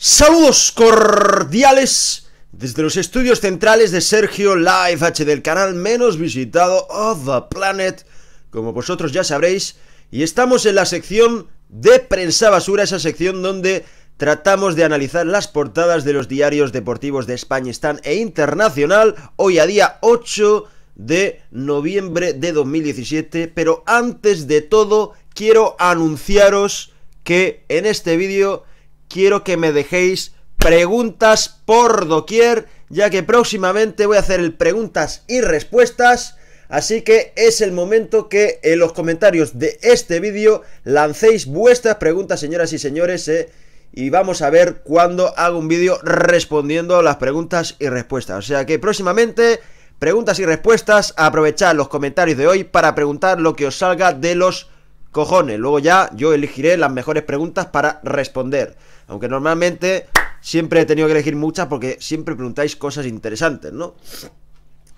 Saludos cordiales desde los estudios centrales de Sergio Live H del canal menos visitado of the planet, como vosotros ya sabréis, y estamos en la sección de prensa basura, esa sección donde tratamos de analizar las portadas de los diarios deportivos de España, Están e Internacional, hoy a día 8 de noviembre de 2017, pero antes de todo quiero anunciaros que en este vídeo quiero que me dejéis preguntas por doquier, ya que próximamente voy a hacer el preguntas y respuestas. Así que es el momento que en los comentarios de este vídeo lancéis vuestras preguntas, señoras y señores. Eh, y vamos a ver cuándo hago un vídeo respondiendo las preguntas y respuestas. O sea que próximamente, preguntas y respuestas, aprovechad los comentarios de hoy para preguntar lo que os salga de los cojones. Luego ya yo elegiré las mejores preguntas para responder. Aunque normalmente siempre he tenido que elegir muchas porque siempre preguntáis cosas interesantes, ¿no?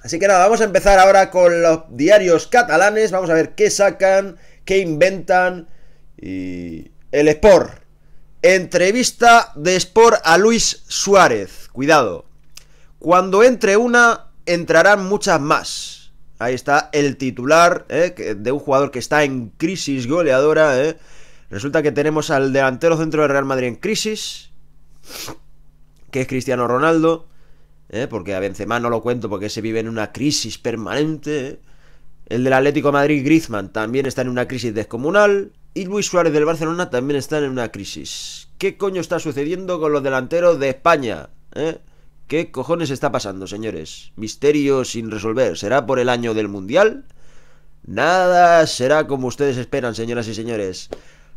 Así que nada, vamos a empezar ahora con los diarios catalanes. Vamos a ver qué sacan, qué inventan. Y. El Sport. Entrevista de Sport a Luis Suárez. Cuidado. Cuando entre una, entrarán muchas más. Ahí está el titular ¿eh? de un jugador que está en crisis goleadora. ¿eh? Resulta que tenemos al delantero centro del Real Madrid en crisis, que es Cristiano Ronaldo. Eh, porque a Benzema no lo cuento porque se vive en una crisis permanente. Eh. El del Atlético Madrid, Griezmann, también está en una crisis descomunal. Y Luis Suárez del Barcelona también está en una crisis. ¿Qué coño está sucediendo con los delanteros de España? ¿Eh? ¿Qué cojones está pasando, señores? Misterio sin resolver. ¿Será por el año del Mundial? Nada será como ustedes esperan, señoras y señores.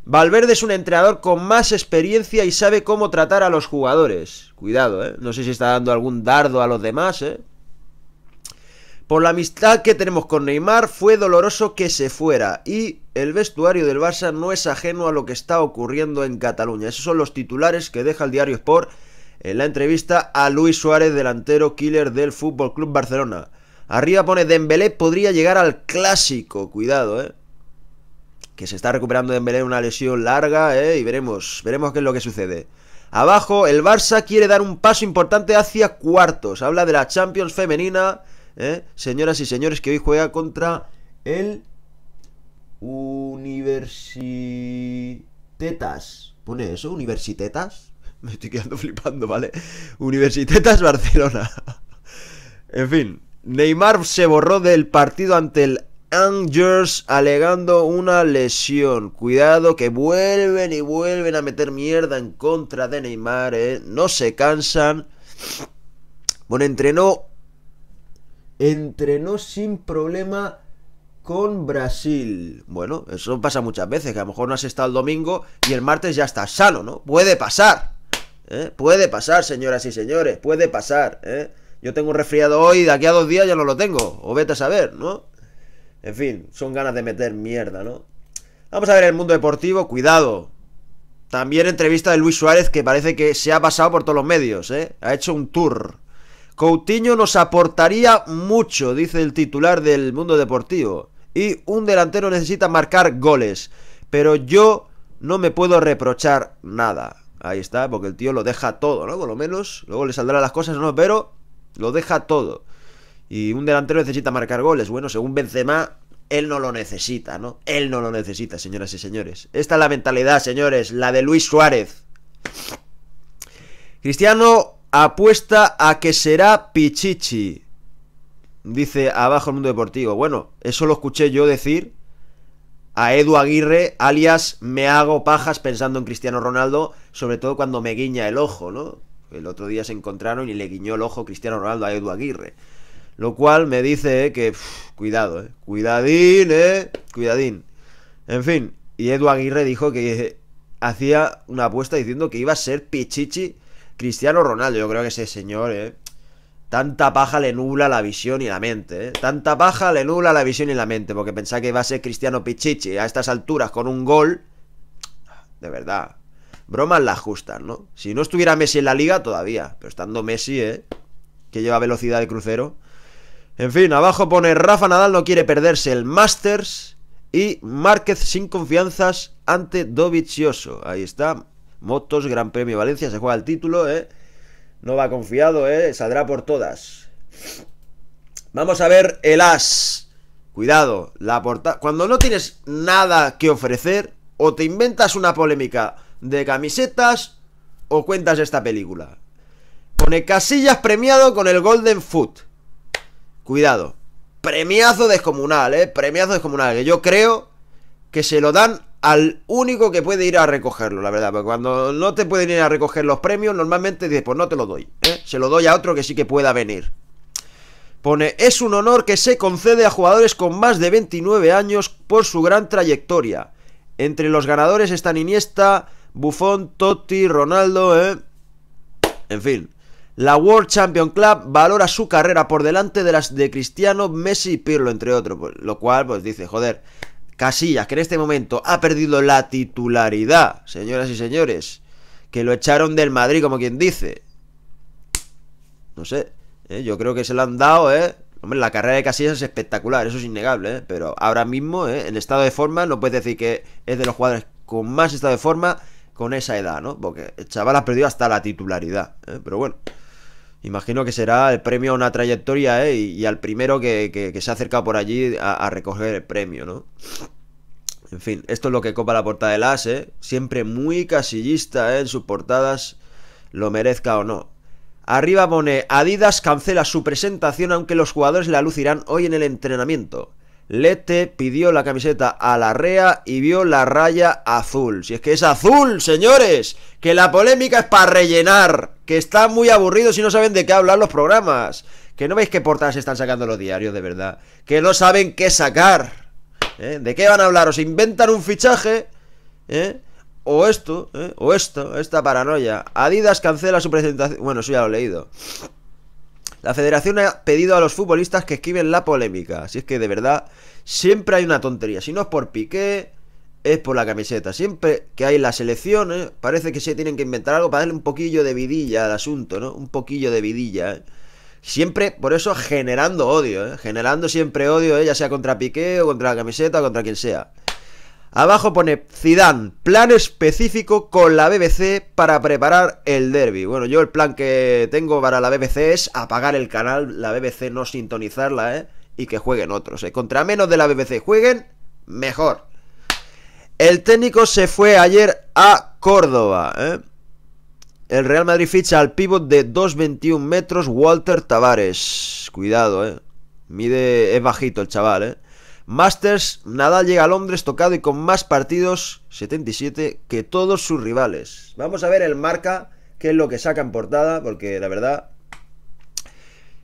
Valverde es un entrenador con más experiencia y sabe cómo tratar a los jugadores. Cuidado, ¿eh? No sé si está dando algún dardo a los demás, ¿eh? Por la amistad que tenemos con Neymar, fue doloroso que se fuera. Y el vestuario del Barça no es ajeno a lo que está ocurriendo en Cataluña. Esos son los titulares que deja el diario Sport en la entrevista a Luis Suárez, delantero killer del Fútbol Club Barcelona. Arriba pone Dembélé podría llegar al clásico, cuidado, eh. Que se está recuperando Dembélé una lesión larga, eh, y veremos, veremos qué es lo que sucede. Abajo, el Barça quiere dar un paso importante hacia cuartos. Habla de la Champions femenina, eh, señoras y señores, que hoy juega contra el Universitetas. ¿Pone eso? ¿Universitetas? me estoy quedando flipando, ¿vale? Universitetas Barcelona. en fin, Neymar se borró del partido ante el Angers alegando una lesión. Cuidado que vuelven y vuelven a meter mierda en contra de Neymar, ¿eh? No se cansan. Bueno, entrenó. Entrenó sin problema con Brasil. Bueno, eso pasa muchas veces, que a lo mejor no has estado el domingo y el martes ya estás sano, ¿no? Puede pasar. ¿eh? Puede pasar, señoras y señores, puede pasar, ¿eh? Yo tengo un resfriado hoy y de aquí a dos días ya no lo tengo. O vete a saber, ¿no? En fin, son ganas de meter mierda, ¿no? Vamos a ver el mundo deportivo, cuidado. También entrevista de Luis Suárez que parece que se ha pasado por todos los medios, ¿eh? Ha hecho un tour. Coutinho nos aportaría mucho, dice el titular del mundo deportivo. Y un delantero necesita marcar goles. Pero yo no me puedo reprochar nada. Ahí está, porque el tío lo deja todo, ¿no? Por lo menos, luego le saldrán las cosas, ¿no? Pero lo deja todo. Y un delantero necesita marcar goles. Bueno, según Benzema, él no lo necesita, ¿no? Él no lo necesita, señoras y señores. Esta es la mentalidad, señores, la de Luis Suárez. Cristiano apuesta a que será Pichichi. Dice abajo el mundo deportivo. Bueno, eso lo escuché yo decir a Edu Aguirre, alias me hago pajas pensando en Cristiano Ronaldo sobre todo cuando me guiña el ojo, ¿no? El otro día se encontraron y le guiñó el ojo Cristiano Ronaldo a Edu Aguirre. Lo cual me dice que, cuidado, eh, cuidadín, eh, cuidadín. En fin, y Edu Aguirre dijo que hacía una apuesta diciendo que iba a ser Pichichi Cristiano Ronaldo. Yo creo que ese señor, eh. Tanta paja le nubla la visión y la mente, eh. Tanta paja le nubla la visión y la mente, porque pensaba que iba a ser Cristiano Pichichi a estas alturas con un gol. De verdad, bromas la justas, ¿no? Si no estuviera Messi en la liga, todavía. Pero estando Messi, ¿eh? Que lleva velocidad de crucero. En fin, abajo pone Rafa Nadal no quiere perderse el Masters. Y Márquez sin confianzas ante Dovizioso. Ahí está. Motos, Gran Premio Valencia. Se juega el título, ¿eh? No va confiado, ¿eh? Saldrá por todas. Vamos a ver el as. Cuidado, la portada. Cuando no tienes nada que ofrecer, o te inventas una polémica de camisetas o cuentas de esta película. Pone Casillas premiado con el Golden Foot. Cuidado. Premiazo descomunal, ¿eh? Premiazo descomunal. Que yo creo que se lo dan al único que puede ir a recogerlo, la verdad. Porque cuando no te pueden ir a recoger los premios, normalmente dices, pues no te lo doy. ¿eh? Se lo doy a otro que sí que pueda venir. Pone, es un honor que se concede a jugadores con más de 29 años por su gran trayectoria. Entre los ganadores están Iniesta, Buffon, Totti, Ronaldo, ¿eh? En fin. La World Champion Club valora su carrera por delante de las de Cristiano, Messi y Pirlo, entre otros. Pues, lo cual, pues dice, joder, Casillas, que en este momento ha perdido la titularidad, señoras y señores, que lo echaron del Madrid, como quien dice. No sé, ¿eh? yo creo que se lo han dado, ¿eh? Hombre, la carrera de Casillas es espectacular, eso es innegable, ¿eh? Pero ahora mismo, ¿eh? el estado de forma, no puedes decir que es de los jugadores con más estado de forma con esa edad, ¿no? Porque el chaval ha perdido hasta la titularidad, ¿eh? pero bueno. Imagino que será el premio a una trayectoria ¿eh? y, al primero que, se ha acercado por allí a, a, recoger el premio, ¿no? En fin, esto es lo que copa la portada del As, ¿eh? Siempre muy casillista ¿eh? en sus portadas, lo merezca o no. Arriba pone, Adidas cancela su presentación aunque los jugadores la lucirán hoy en el entrenamiento. Lete pidió la camiseta a la Rea y vio la raya azul. Si es que es azul, señores, que la polémica es para rellenar, que están muy aburridos y no saben de qué hablar los programas, que no veis qué portadas están sacando los diarios, de verdad, que no saben qué sacar. ¿eh? ¿De qué van a hablar? ¿Os inventan un fichaje? ¿Eh? O esto, ¿eh? o esto, esta paranoia. Adidas cancela su presentación. Bueno, eso ya lo he leído. La federación ha pedido a los futbolistas que esquiven la polémica. Así es que de verdad, siempre hay una tontería. Si no es por Piqué, es por la camiseta. Siempre que hay las selección, parece que se tienen que inventar algo para darle un poquillo de vidilla al asunto, ¿no? Un poquillo de vidilla, ¿eh? Siempre, por eso, generando odio, ¿eh? Generando siempre odio, ¿eh? ya sea contra Piqué o contra la camiseta o contra quien sea. Abajo pone Zidane, plan específico con la BBC para preparar el derby. Bueno, yo el plan que tengo para la BBC es apagar el canal, la BBC no sintonizarla, ¿eh? Y que jueguen otros, ¿eh? Contra menos de la BBC jueguen, mejor. El técnico se fue ayer a Córdoba, ¿eh? El Real Madrid ficha al pívot de 2,21 metros, Walter Tavares. Cuidado, eh. Mide, es bajito el chaval, eh. Masters, Nadal llega a Londres tocado y con más partidos, 77, que todos sus rivales. Vamos a ver el marca, que es lo que saca en portada, porque la verdad...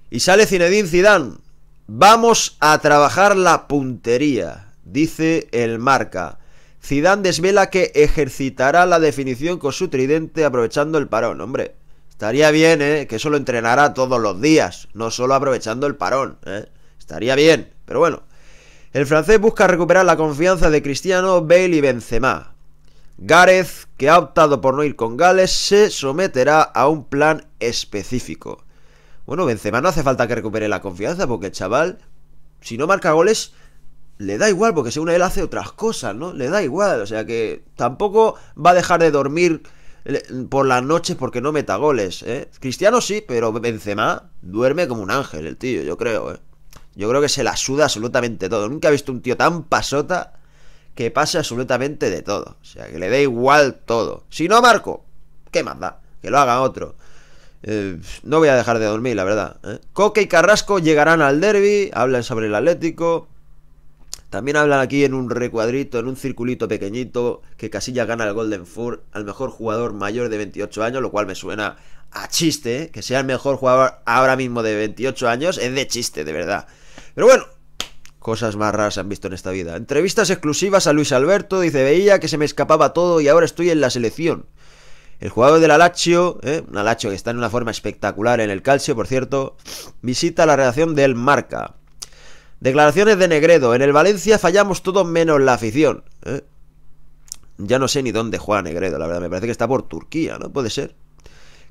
Y sale Zinedine Zidane. Vamos a trabajar la puntería, dice el marca. Zidane desvela que ejercitará la definición con su tridente aprovechando el parón. Hombre, estaría bien, ¿eh? Que eso lo entrenará todos los días, no solo aprovechando el parón, ¿eh? Estaría bien, pero bueno. El francés busca recuperar la confianza de Cristiano, Bale y Benzema. Gareth, que ha optado por no ir con Gales, se someterá a un plan específico. Bueno, Benzema no hace falta que recupere la confianza porque el chaval, si no marca goles, le da igual porque según él hace otras cosas, ¿no? Le da igual, o sea que tampoco va a dejar de dormir eh, por las noches porque no meta goles, ¿eh? Cristiano sí, pero Benzema duerme como un ángel el tío, yo creo, ¿eh? Yo creo que se la suda absolutamente todo. Nunca he visto un tío tan pasota que pase absolutamente de todo. O sea, que le dé igual todo. Si no marco, ¿qué más da? Que lo haga otro. Eh, no voy a dejar de dormir, la verdad. ¿eh? Coque y Carrasco llegarán al derby, hablan sobre el Atlético. También hablan aquí en un recuadrito, en un circulito pequeñito, que casilla gana el Golden Four al mejor jugador mayor de 28 años, lo cual me suena a chiste, ¿eh? que sea el mejor jugador ahora mismo de 28 años, es de chiste, de verdad. Pero bueno, cosas más raras se han visto en esta vida. Entrevistas exclusivas a Luis Alberto, dice, veía que se me escapaba todo y ahora estoy en la selección. El jugador del Alachio, ¿eh? un Alacho que está en una forma espectacular en el calcio, por cierto, visita la redacción del Marca. Declaraciones de Negredo. En el Valencia fallamos todos menos la afición. ¿eh? Ya no sé ni dónde juega Negredo, la verdad. Me parece que está por Turquía, ¿no? Puede ser.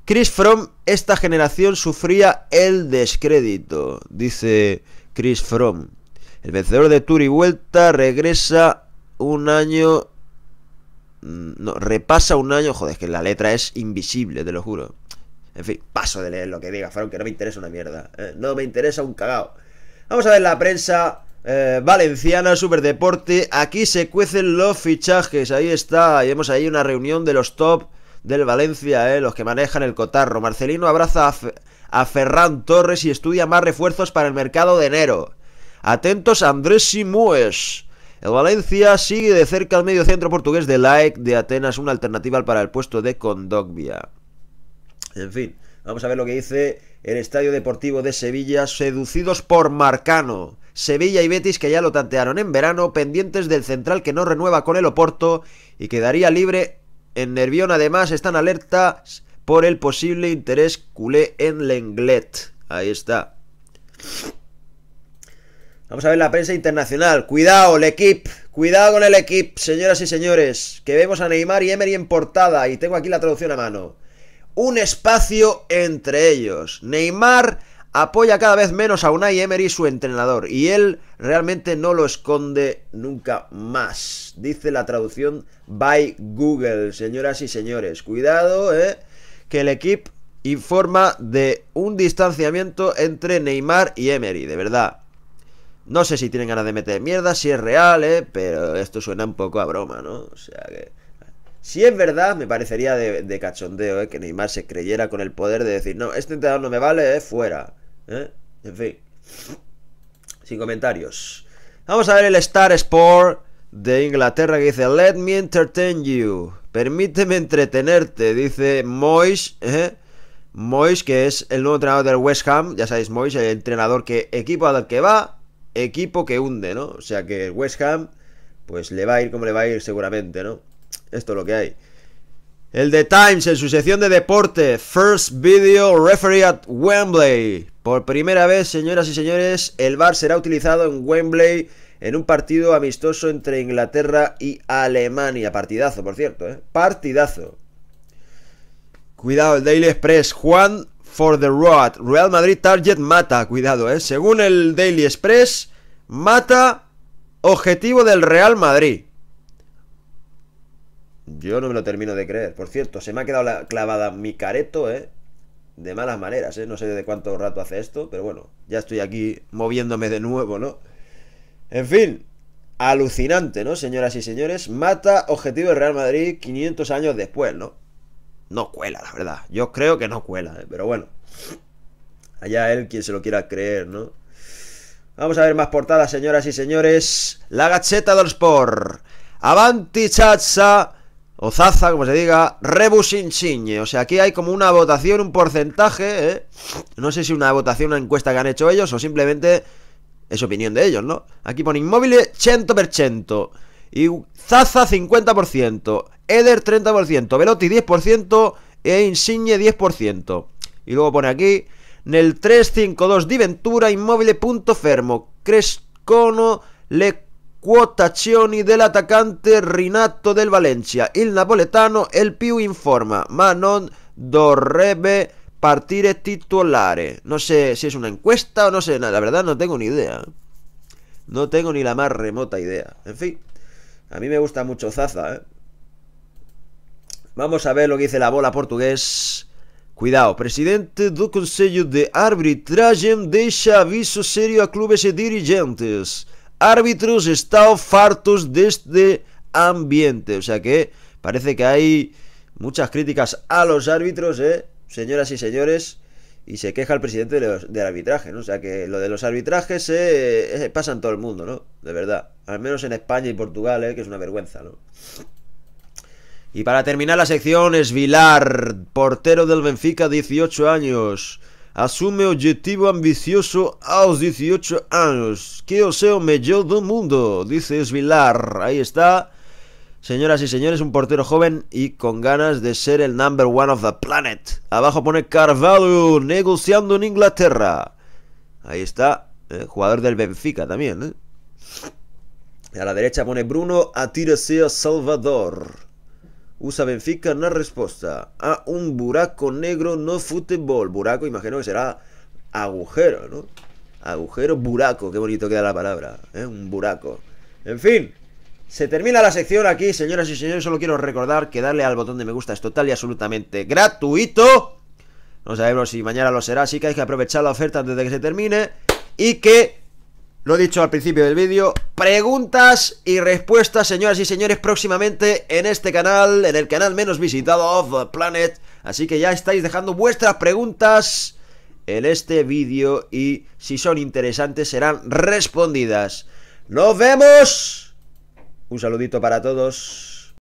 Chris Fromm esta generación sufría el descrédito, dice Chris Fromm El vencedor de Tour y Vuelta regresa un año... Mm, no, repasa un año... Joder, es que la letra es invisible, te lo juro. En fin, paso de leer lo que diga Fromm, que no me interesa una mierda. ¿eh? no me interesa un cagao. Vamos a ver la prensa eh, valenciana, Superdeporte. Aquí se cuecen los fichajes. Ahí está. Y vemos ahí una reunión de los top del Valencia, eh, los que manejan el cotarro. Marcelino abraza a, Ferran Torres y estudia más refuerzos para el mercado de enero. Atentos Andrés Simúes, El Valencia sigue de cerca al medio centro portugués de Laic de Atenas, una alternativa para el puesto de Condogbia. En fin. Vamos a ver lo que dice el Estadio Deportivo de Sevilla, seducidos por Marcano. Sevilla y Betis que ya lo tantearon en verano, pendientes del central que no renueva con el Oporto y quedaría libre en Nervión. Además, están alertas por el posible interés culé en Lenglet. Ahí está. Vamos a ver la prensa internacional. Cuidado, el equipo. Cuidado con el equipo, señoras y señores. Que vemos a Neymar y Emery en portada. Y tengo aquí la traducción a mano un espacio entre ellos. Neymar apoya cada vez menos a Unai Emery, su entrenador, y él realmente no lo esconde nunca más. Dice la traducción by Google, señoras y señores. Cuidado, eh, que el equipo informa de un distanciamiento entre Neymar y Emery, de verdad. No sé si tienen ganas de meter mierda, si es real, eh, pero esto suena un poco a broma, ¿no? O sea que... Si es verdad, me parecería de, cachondeo, ¿eh? Que Neymar se creyera con el poder de decir, no, este entrenador no me vale, eh, fuera. Eh. En fin. Sin comentarios. Vamos a ver el Star Sport de Inglaterra que dice, Let me entertain you. Permíteme entretenerte, dice Mois. ¿eh? Mois, que es el nuevo entrenador del West Ham. Ya sabéis, Mois, el entrenador que equipo al que va, equipo que hunde, ¿no? O sea que el West Ham, pues le va a ir como le va a ir seguramente, ¿no? esto es lo que hay. El The Times en su sección de deporte, First Video Referee at Wembley. Por primera vez, señoras y señores, el VAR será utilizado en Wembley en un partido amistoso entre Inglaterra y Alemania. Partidazo, por cierto, ¿eh? Partidazo. Cuidado, el Daily Express. Juan for the Road. Real Madrid Target mata. Cuidado, ¿eh? Según el Daily Express, mata objetivo del Real Madrid. Yo no me lo termino de creer. Por cierto, se me ha quedado clavada mi careto, ¿eh? De malas maneras, ¿eh? No sé de cuánto rato hace esto, pero bueno, ya estoy aquí moviéndome de nuevo, ¿no? En fin, alucinante, ¿no, señoras y señores? Mata objetivo del Real Madrid 500 años después, ¿no? No cuela, la verdad. Yo creo que no cuela, ¿eh? pero bueno. Allá él quien se lo quiera creer, ¿no? Vamos a ver más portadas, señoras y señores. La gacheta del Sport. Avanti chacha o Zaza, como se diga, Rebus Insigne. O sea, aquí hay como una votación, un porcentaje, ¿eh? No sé si una votación, una encuesta que han hecho ellos o simplemente es opinión de ellos, ¿no? Aquí pone inmóvil 100% y Zaza 50%, Eder 30%, Velotti 10% e Insigne 10%. Y luego pone aquí nel 352 di Ventura fermo, Crescono le del atacante Rinato del Valencia. El napoletano el piu informa Manon forma, ma non partire titolare. No sé si es una encuesta o no sé, nada. la verdad no tengo ni idea. No tengo ni la más remota idea. En fin, a mí me gusta mucho Zaza, ¿eh? Vamos a ver lo que dice la bola portugués. Cuidado, presidente do Conselho de Arbitragem de aviso serio a clubes e dirigentes árbitros estado fartos de este ambiente. O sea que parece que hay muchas críticas a los árbitros, ¿eh? señoras y señores. Y se queja el presidente de del arbitraje, ¿no? O sea que lo de los arbitrajes eh, eh, pasa en todo el mundo, ¿no? De verdad. Al menos en España y Portugal, ¿eh? que es una vergüenza, ¿no? Y para terminar la sección, es Vilar, portero del Benfica, 18 años asume objetivo ambicioso a los 18 años, Que o el mejor del mundo, dice Svilar. Ahí está. Señoras y señores, un portero joven y con ganas de ser el number one of the planet. Abajo pone Carvalho, negociando en Inglaterra. Ahí está, el eh, jugador del Benfica también. Eh. A la derecha pone Bruno Atírese a Salvador. Usa Benfica una respuesta a un buraco negro no fútbol. Buraco, imagino que será agujero, ¿no? Agujero, buraco, qué bonito queda la palabra, ¿eh? Un buraco. En fin, se termina la sección aquí, señoras y señores. Solo quiero recordar que darle al botón de me gusta es total y absolutamente gratuito. No sabemos si mañana lo será, así que hay que aprovechar la oferta antes de que se termine. Y que lo dicho al principio del vídeo, preguntas y respuestas, señoras y señores, próximamente en este canal, en el canal menos visitado of Planet. Así que ya estáis dejando vuestras preguntas en este vídeo y si son interesantes serán respondidas. ¡Nos vemos! Un saludito para todos.